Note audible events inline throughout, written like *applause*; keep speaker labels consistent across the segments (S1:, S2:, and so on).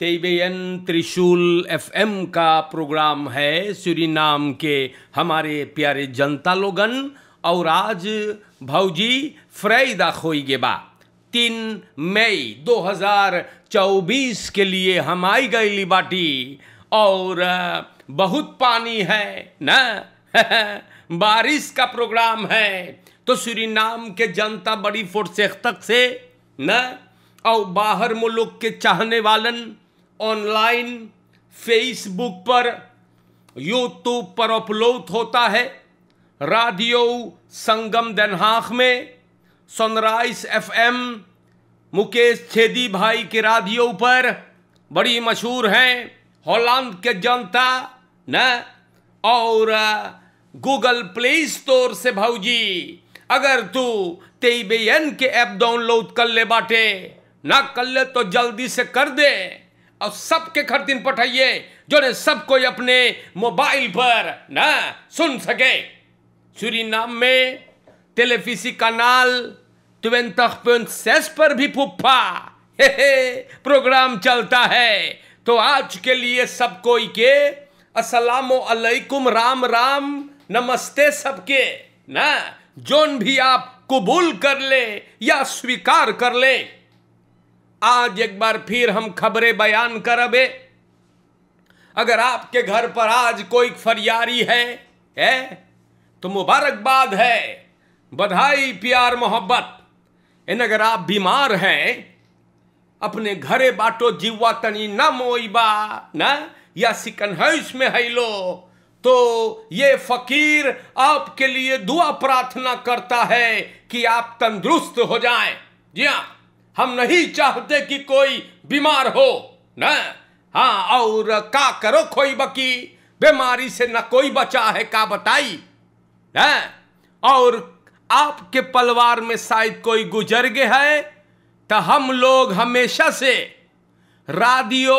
S1: तेबेयन त्रिशूल एफएम का प्रोग्राम है नाम के हमारे प्यारे जनता लोगन और आज भाजी फ्रैदा खोईगे बा तीन मई 2024 के लिए हम आई गई लिबाटी और बहुत पानी है न *laughs* बारिश का प्रोग्राम है तो नाम के जनता बड़ी तक से न और बाहर मुल्क के चाहने वालन ऑनलाइन फेसबुक पर यूट्यूब पर अपलोड होता है रेडियो संगम दनहाख में सनराइज एफएम मुकेश छेदी भाई के रेडियो पर बड़ी मशहूर हैं हॉलैंड के जनता न और गूगल प्ले स्टोर से भाजी अगर तू तेईबेन के ऐप डाउनलोड कर ले बाटे ना कर ले तो जल्दी से कर दे और सबके घर दिन पठाइए जो ने सब कोई अपने मोबाइल पर ना सुन सके नाम में टेलीफिसी कनाल पर भी फुफा हे हे प्रोग्राम चलता है तो आज के लिए सब कोई के असलामकुम राम राम नमस्ते सबके ना जोन भी आप कबूल कर ले या स्वीकार कर ले आज एक बार फिर हम खबरें बयान करबे अगर आपके घर पर आज कोई फरियारी है है तो मुबारकबाद है बधाई प्यार मोहब्बत इन अगर आप बीमार हैं अपने घरे बाटो जीवा तनी न मोईबा न या है में है लो तो ये फकीर आपके लिए दुआ प्रार्थना करता है कि आप तंदुरुस्त हो जाएं जी हाँ हम नहीं चाहते कि कोई बीमार हो न हाँ और का करो खोई बकी बीमारी से न कोई बचा है का बताई न और आपके परिवार में शायद कोई गुजर गए है तो हम लोग हमेशा से रादियो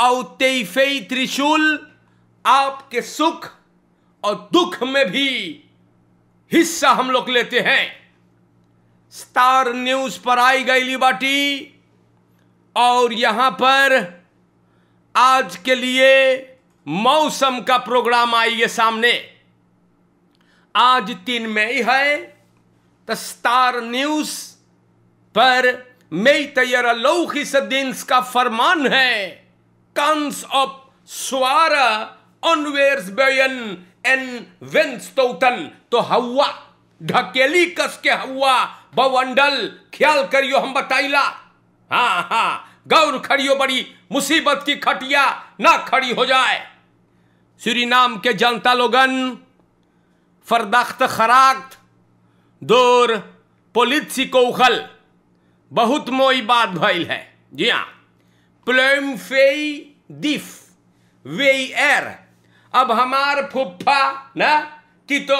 S1: और तेफे त्रिशूल आपके सुख और दुख में भी हिस्सा हम लोग लेते हैं स्टार न्यूज पर आई गई बाटी और यहां पर आज के लिए मौसम का प्रोग्राम आई है सामने आज तीन मई है तो स्टार न्यूज पर मई तैयार लौखी सदीन्स का फरमान है कंस ऑफ स्वारा ऑनवेयर्स बेयन एन वेंस्तौतन तो हवा ढकेली कस के हवा बवंडल ख्याल करियो हम बताइला हाँ हाँ गौर खड़ियो बड़ी मुसीबत की खटिया ना खड़ी हो जाए श्री नाम के जनता लोगन फरदख्त खराख्त दूर पोलिसी उखल बहुत मोई बात भइल है जी हाँ प्लेम फेई दीफ वे एर अब हमार फुफा ना कि तो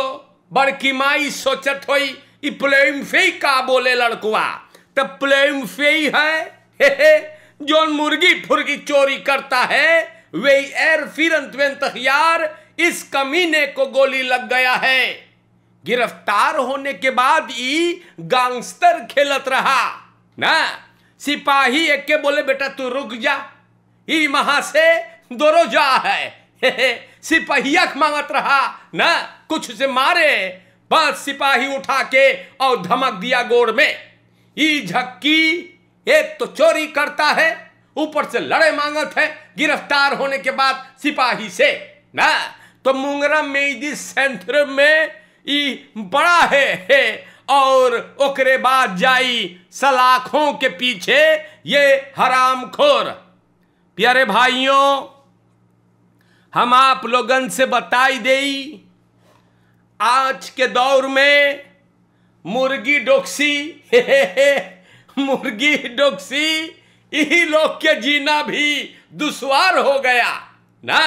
S1: बड़की माई सोचत होई प्लेम फेई का बोले लड़कुआ तो प्लेम फेई है हे हे जो मुर्गी फुर्गी चोरी करता है वे एर फिर तखियार इस कमीने को गोली लग गया है गिरफ्तार होने के बाद ई गांगस्टर खेलत रहा ना सिपाही एक के बोले बेटा तू रुक जा ई महा से दोरो जा है सिपहिया मांगत रहा ना कुछ से मारे बस सिपाही उठा के और धमक दिया गोड़ में ई झक्की एक तो चोरी करता है ऊपर से लड़े मांगत है गिरफ्तार होने के बाद सिपाही से ना तो मुंगरा मेजी सेंटर में ई बड़ा है, है और ओकरे बाद जाई सलाखों के पीछे ये हराम खोर प्यारे भाइयों हम आप लोगन से बताई देई आज के दौर में मुर्गी डोक्सी हे हे हे, मुर्गी डोक्सी यही लोग के जीना भी दुश्वार हो गया ना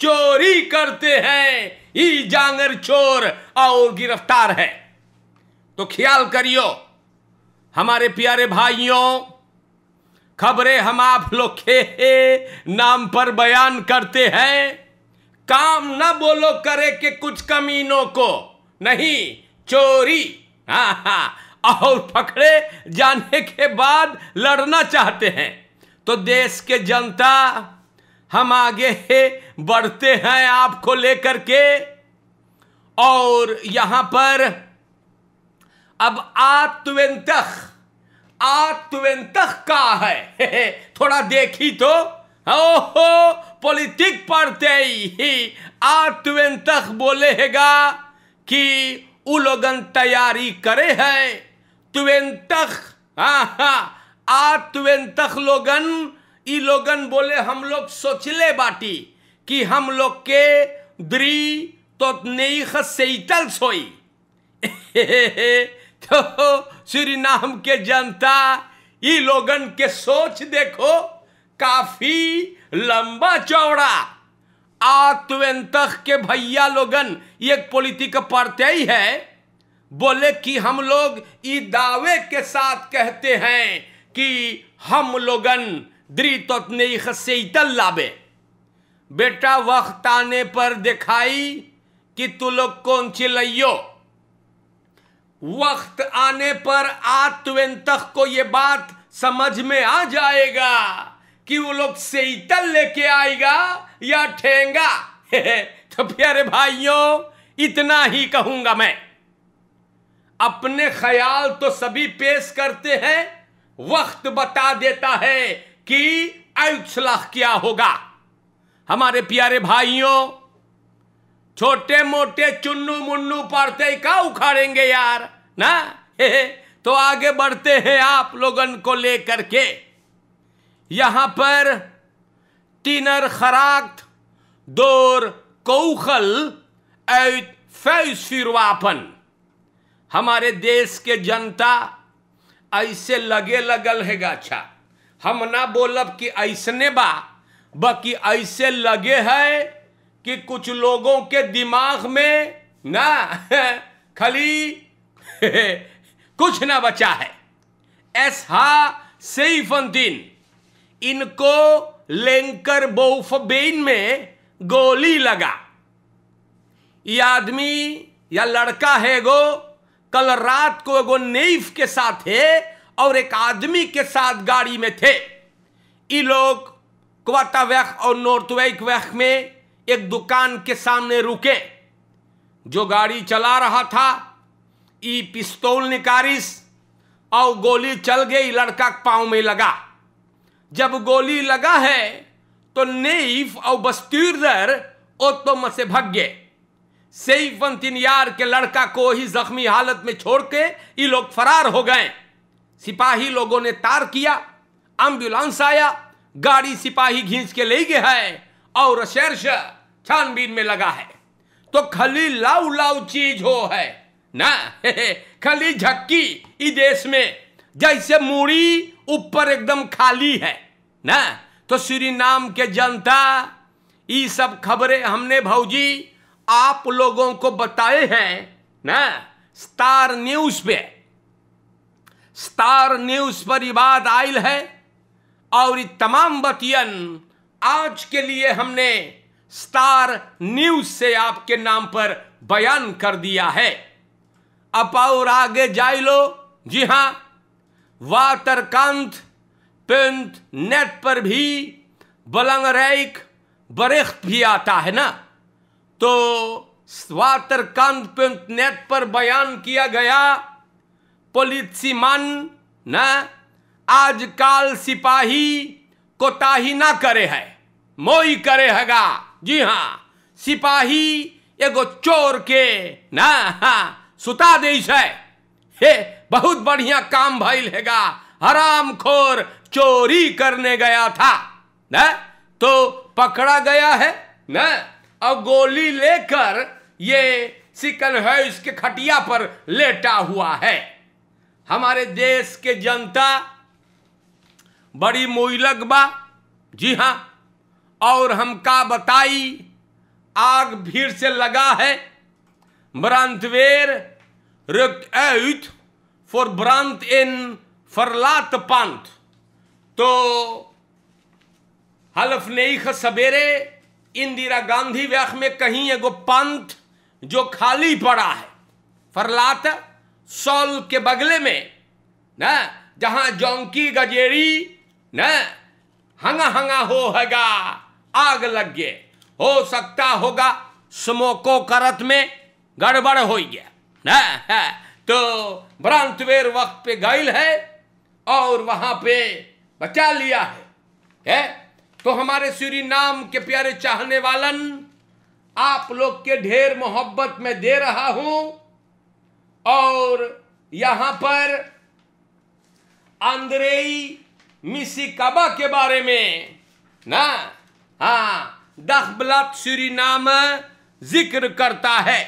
S1: चोरी करते हैं ई जांगर चोर और गिरफ्तार है तो ख्याल करियो हमारे प्यारे भाइयों खबरें हम आप लोग के नाम पर बयान करते हैं काम ना बोलो करे के कुछ कमीनों को नहीं चोरी हा हा और पकड़े जाने के बाद लड़ना चाहते हैं तो देश के जनता हम आगे बढ़ते हैं आपको लेकर के और यहां पर अब आत्वेंत आत्वेंत का है *laughs* थोड़ा देखी तो ओहो पॉलिटिक पढ़ते ही आठवें तक बोलेगा कि वो लोगन तैयारी करे है तुवें तक हाँ हाँ आठवें तक लोगन ई लोगन बोले हम लोग सोचले बाटी कि हम लोग के द्री तो नई खसैतल सोई तो श्री नाम के जनता ई लोगन के सोच देखो काफी लंबा चौड़ा आत्वेंतख के भैया लोगन एक पॉलिटिक पार्टी है बोले कि हम लोग ई दावे के साथ कहते हैं कि हम लोगन लाबे बेटा वक्त आने पर दिखाई कि तू लोग कौन चिल्लो वक्त आने पर आत्वेंतख को ये बात समझ में आ जाएगा कि वो लोग सेतल लेके आएगा या ठेंगा *laughs* तो प्यारे भाइयों इतना ही कहूंगा मैं अपने ख्याल तो सभी पेश करते हैं वक्त बता देता है कि अयुसलाह क्या होगा हमारे प्यारे भाइयों छोटे मोटे चुन्नू मुन्नू पढ़ते का उखाड़ेंगे यार ना हे, *laughs* तो आगे बढ़ते हैं आप लोगन को लेकर के यहां पर तीनर खराक्त दोर कौखल एत हमारे देश के जनता ऐसे लगे लगल है गाछा हम ना बोलब कि ऐसने बा बाकी ऐसे लगे है कि कुछ लोगों के दिमाग में ना *laughs* खली *laughs* कुछ ना बचा है ऐसा सही दिन इनको लेंकर बोफबेन में गोली लगा ये आदमी या लड़का है गो कल रात को एगो नेफ के साथ है और एक आदमी के साथ गाड़ी में थे ये लोग वैक और नॉर्थ वैक वैक में एक दुकान के सामने रुके जो गाड़ी चला रहा था ई पिस्तौल निकारिस और गोली चल गई लड़का पांव में लगा जब गोली लगा है तो नेफ और ओ ओतो मसे भग गए वंतिनियार के लड़का को ही जख्मी हालत में छोड़ के ये लोग फरार हो गए सिपाही लोगों ने तार किया एम्बुलेंस आया गाड़ी सिपाही घींच के ले गए है और शेरश छानबीन में लगा है तो खली लाउ लाऊ चीज हो है ना हे हे, खली झक्की इस देश में जैसे मूड़ी ऊपर एकदम खाली है ना तो श्री नाम के जनता ये सब खबरें हमने भाजी आप लोगों को बताए हैं ना स्टार न्यूज पे स्टार न्यूज पर ये बात आयल है और ये तमाम बतियन आज के लिए हमने स्टार न्यूज से आपके नाम पर बयान कर दिया है अपाउर आगे जाए लो जी हां वातरकांत पेंट नेट पर भी रैक बरेख भी आता है ना तो स्वातरकांत पेंट नेट पर बयान किया गया पोलिसीमान न आजकल सिपाही कोताही ना करे है मोई करे हैगा जी हाँ सिपाही एगो चोर के ना हाँ सुता देश है हे बहुत बढ़िया काम भैल हैगा हराम खोर चोरी करने गया था ना तो पकड़ा गया है ना और गोली लेकर ये सिकल है इसके खटिया पर लेटा हुआ है हमारे देश के जनता बड़ी मोइलग बा जी हां और हम का बताई आग भीड़ से लगा है ब्रांतवेर रुक्त एथ फॉर ब्रांत इन फरलात पांथ तो हलफ नईख सवेरे इंदिरा गांधी व्याख में कहीं एगो पंथ जो खाली पड़ा है फरलात सोल के बगले में न जहां जोंकी गजेरी न हंगा हंगा हो हैगा आग लग गए हो सकता होगा स्मोको करत में गड़बड़ हो गया ना है हाँ। तो ब्रांतवेर वक्त पे गायल है और वहां पे बचा लिया है है तो हमारे श्री नाम के प्यारे चाहने वालन आप लोग के ढेर मोहब्बत में दे रहा हूं और यहां पर मिसी मिसिकाबा के बारे में ना हाँ दखबलत श्री नाम जिक्र करता है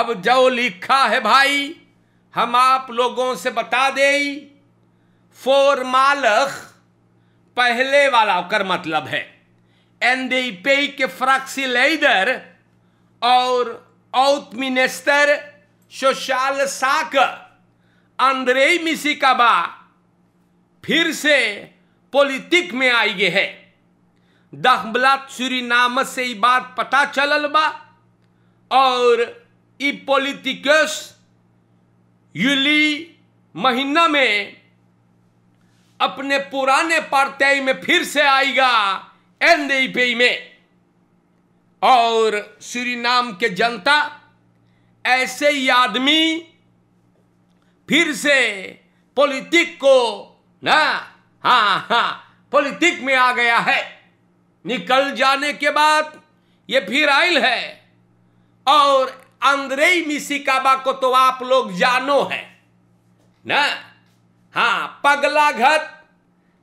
S1: अब जो लिखा है भाई हम आप लोगों से बता दें फोर मालख पहले वाला कर मतलब है के endeipeique fraxileider aur outminister social saca Andrei Misikaba फिर से पॉलिटिक में आई गए है दहबलात नाम से ये बात पता चलल बा और ई पॉलिटिकस यूली महीना में अपने पुराने पार्त्याय में फिर से आएगा एनडीपी में और श्री नाम के जनता ऐसे ही आदमी फिर से पॉलिटिक को ना हा हा पॉलिटिक में आ गया है निकल जाने के बाद ये फिर आयल है और मिसी काबा को तो आप लोग जानो है ना हा पगला घट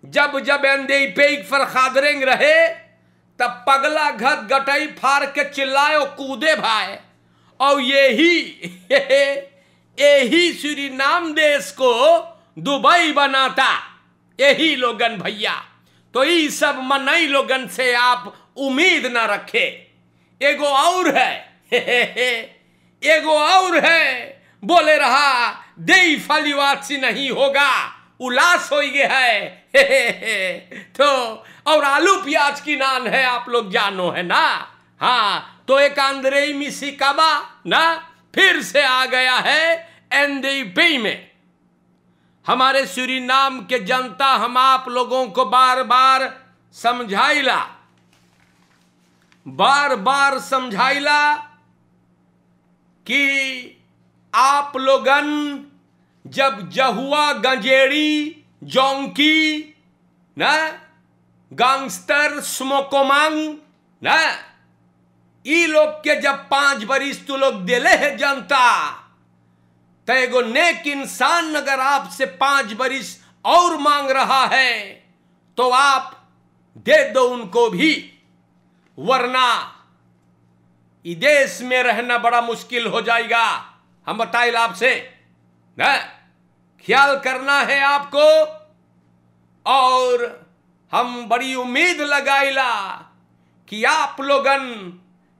S1: जब जब एंदे पेग फर खादरेंग रहे तब पगला घर गटई फार के और कूदे भाई और यही *laughs* यही श्री नाम देश को दुबई बनाता यही लोगन भैया तो ये सब मनई लोगन से आप उम्मीद ना रखे एगो और है *laughs* एगो और है बोले रहा दे फलीवासी नहीं होगा उल्लास हो गया है *laughs* तो और आलू प्याज की नान है आप लोग जानो है ना हाँ तो एक आंद्रेई मिसी कबा ना फिर से आ गया है एनडीपी में हमारे सूरी नाम के जनता हम आप लोगों को बार बार समझाइला बार बार समझाइला कि आप लोगन जब जहुआ गंजेड़ी जोंकी ना गैंगस्टर स्मोकोमांग ना ये लोग के जब पांच बरिस तू लोग दिले है जनता तो एगो नेक इंसान अगर आपसे पांच बरिस और मांग रहा है तो आप दे दो उनको भी वरना देश में रहना बड़ा मुश्किल हो जाएगा हम बताए आपसे ना? ख्याल करना है आपको और हम बड़ी उम्मीद लगाईला कि आप लोगन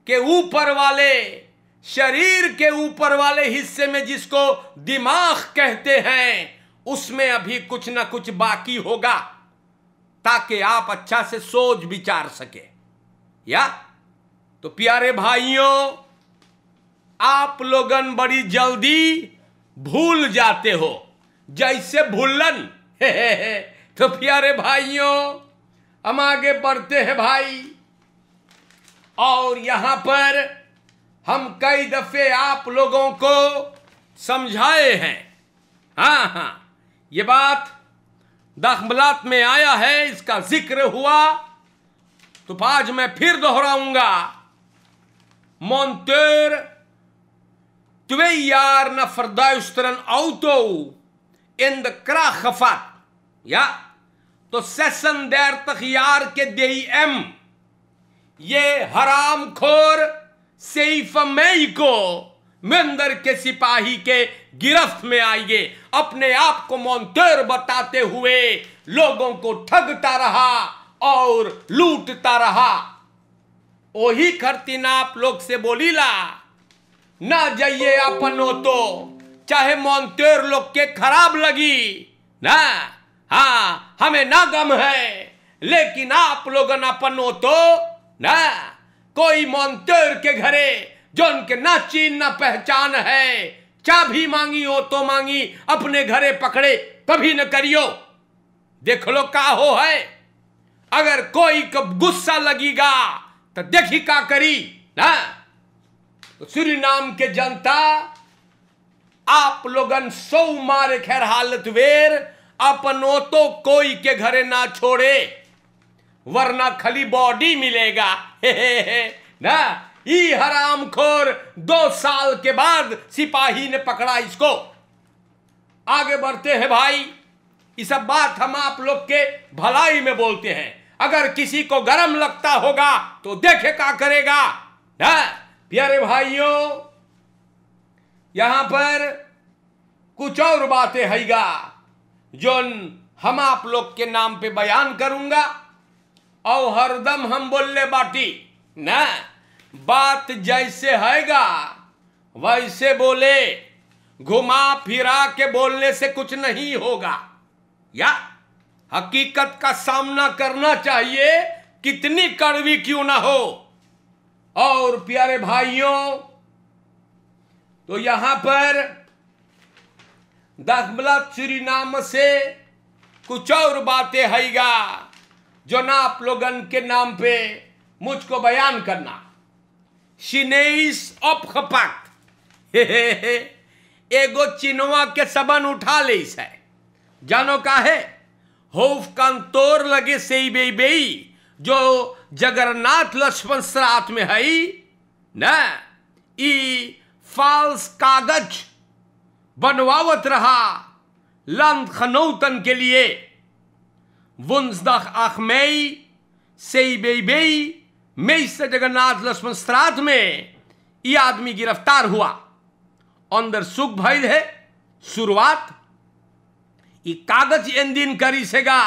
S1: के ऊपर वाले शरीर के ऊपर वाले हिस्से में जिसको दिमाग कहते हैं उसमें अभी कुछ ना कुछ बाकी होगा ताकि आप अच्छा से सोच विचार सके या तो प्यारे भाइयों आप लोगन बड़ी जल्दी भूल जाते हो जैसे भूलन हे हे हे तो प्यारे भाइयों हम आगे बढ़ते हैं भाई और यहां पर हम कई दफे आप लोगों को समझाए हैं हाँ हाँ ये बात दखमलात में आया है इसका जिक्र हुआ तो आज मैं फिर दोहराऊंगा मोन्तेर twee jaar na verduisteren auto in de kraag gevat. Ja, तो 36 यार के डीएम ये हराम खोर सैफ मई को मंदर के सिपाही के गिरफ्त में आइए अपने आप को मोन्तेर बताते हुए लोगों को ठगता रहा और लूटता रहा वही खर्तीना आप लोग से बोलीला ना जाइए अपन हो तो चाहे मोन्तेर लोग के खराब लगी ना हाँ हमें ना गम है लेकिन आप लोग अपन हो तो ना कोई मोन्तेर के घरे जो उनके ना चीन ना पहचान है क्या भी मांगी हो तो मांगी अपने घरे पकड़े कभी न करियो देख लो का हो है अगर कोई कब गुस्सा लगेगा तो देखी का करी ना सूर्य नाम के जनता आप लोगन सौ मारे खैर हालत वेर अपनो तो कोई के घरे ना छोड़े वरना खाली बॉडी मिलेगा *laughs* हे हे हे ना ई हराम खोर दो साल के बाद सिपाही ने पकड़ा इसको आगे बढ़ते हैं भाई ये सब बात हम आप लोग के भलाई में बोलते हैं अगर किसी को गरम लगता होगा तो देखे क्या करेगा ना प्यारे भाइयों यहां पर कुछ और बातें हैगा जो हम आप लोग के नाम पे बयान करूंगा और हरदम हम बोलने बाटी ना बात जैसे हैगा वैसे बोले घुमा फिरा के बोलने से कुछ नहीं होगा या हकीकत का सामना करना चाहिए कितनी कड़वी क्यों ना हो और प्यारे भाइयों तो यहां पर दाखमला श्री नाम से कुछ और बातें हैगा जो ना आप लोगन के नाम पे मुझको बयान करना शिनेस ऑफ खपत एगो चिनवा के सबन उठा ले है जानो का है होफ कंतोर लगे से बेई बेई जो जगन्नाथ लक्ष्मण श्राथ में है न ई कागज बनवावत रहा लंद खनौतन के लिए वंशदाख आखमई सेई बेई मई से जगन्नाथ लक्ष्मण श्राद्ध में ये आदमी गिरफ्तार हुआ अंदर सुख भय है शुरुआत ये कागज एन दिन करी सेगा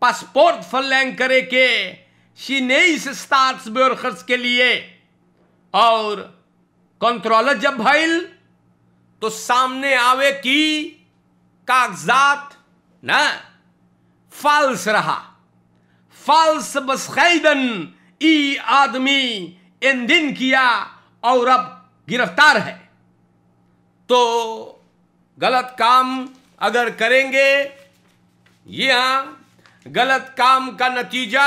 S1: पासपोर्ट फलैंग करे के Chineis Staatsbürgers के लिए और कंट्रोल जब भैल तो सामने आवे की कागजात ना फाल्स रहा फाल्स बस खैदन ई आदमी दिन किया और अब गिरफ्तार है तो गलत काम अगर करेंगे यहां गलत काम का नतीजा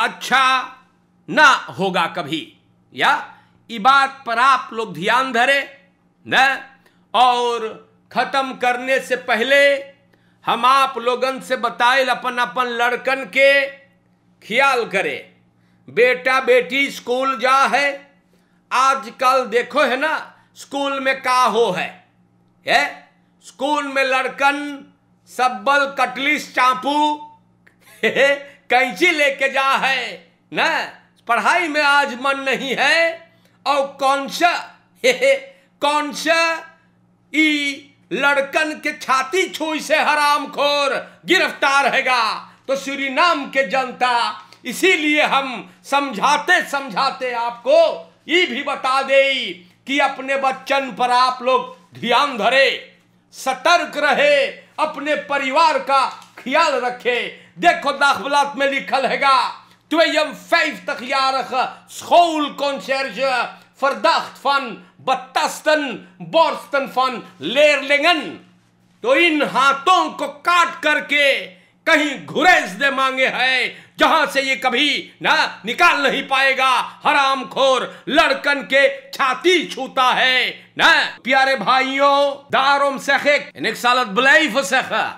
S1: अच्छा ना होगा कभी या ये बात पर आप लोग ध्यान धरे न और ख़त्म करने से पहले हम आप लोगन से बताए अपन अपन लड़कन के ख्याल करें बेटा बेटी स्कूल जा है आजकल देखो है ना स्कूल में का हो है ए? स्कूल में लड़कन सब्बल कटलिस चापू *laughs* कैंची लेके जा है न पढ़ाई में आज मन नहीं है और कौन सा हे हे कौन सा ई लड़कन के छाती छुई से हराम खोर गिरफ्तार हैगा तो श्री नाम के जनता इसीलिए हम समझाते समझाते आपको ये भी बता दे कि अपने बच्चन पर आप लोग ध्यान धरे सतर्क रहे अपने परिवार का ख्याल रखे देखो दाखिलात में लिखल हैगा 52 school conciërge verdacht van betasten, borsten van leerlingen. तो इन हाथों को काट करके कहीं घुरेज दे मांगे हैं जहां से ये कभी ना निकाल नहीं पाएगा हराम खोर लड़कन के छाती छूता है ना प्यारे भाइयों दारोम सखिक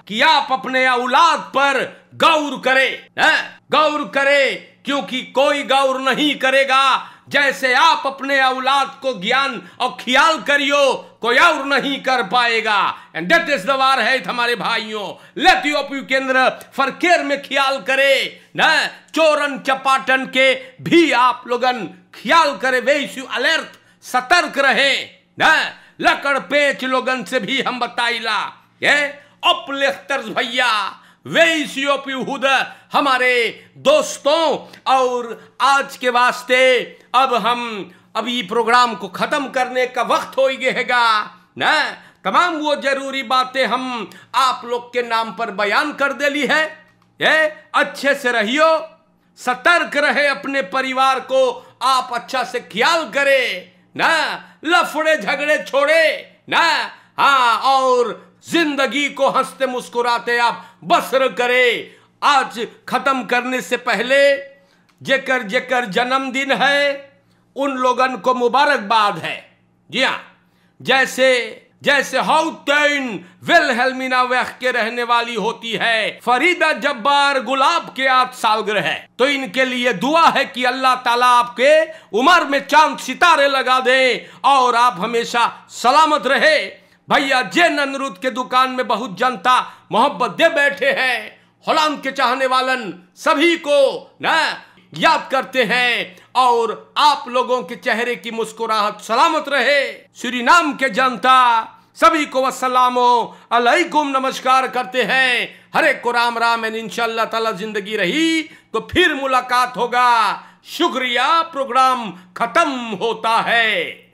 S1: कि आप अपने औलाद पर गौर करें ना गौर करें क्योंकि कोई गौर नहीं करेगा जैसे आप अपने औलाद को ज्ञान और ख्याल करियो कोई और नहीं कर पाएगा and that is the war है हमारे भाइयों लेट यू यू केंद्र फरकेर में ख्याल करे न चोरन चपाटन के भी आप लोगन ख्याल करे वे इस अलर्ट सतर्क रहे न लकड़ पेच लोगन से भी हम बताइला ये अपलेख्तर भैया वे ईसीओपी हुद हमारे दोस्तों और आज के वास्ते अब हम अब ये प्रोग्राम को ख़त्म करने का वक्त हो गएगा ना तमाम वो जरूरी बातें हम आप लोग के नाम पर बयान कर दे ली है ये अच्छे से रहियो सतर्क रहे अपने परिवार को आप अच्छा से ख्याल करें ना लफड़े झगड़े छोड़े ना हाँ और जिंदगी को हंसते मुस्कुराते आप बसर करे आज खत्म करने से पहले जेकर जेकर जन्मदिन है उन लोगन को मुबारकबाद है जी हाँ जैसे जैसे हाउटेन वेल हेलमिना वह के रहने वाली होती है फरीदा जब्बार गुलाब के आज सालग्रह है तो इनके लिए दुआ है कि अल्लाह ताला आपके उम्र में चांद सितारे लगा दे और आप हमेशा सलामत रहे भैया जय ननरुद के दुकान में बहुत जनता मोहब्बत दे बैठे हैं हलाम के चाहने वालन सभी को ना याद करते हैं और आप लोगों के चेहरे की मुस्कुराहट सलामत रहे श्री नाम के जनता सभी को असलामो अलैकुम नमस्कार करते हैं हरे को राम राम एन इनशाला तला जिंदगी रही तो फिर मुलाकात होगा शुक्रिया प्रोग्राम खत्म होता है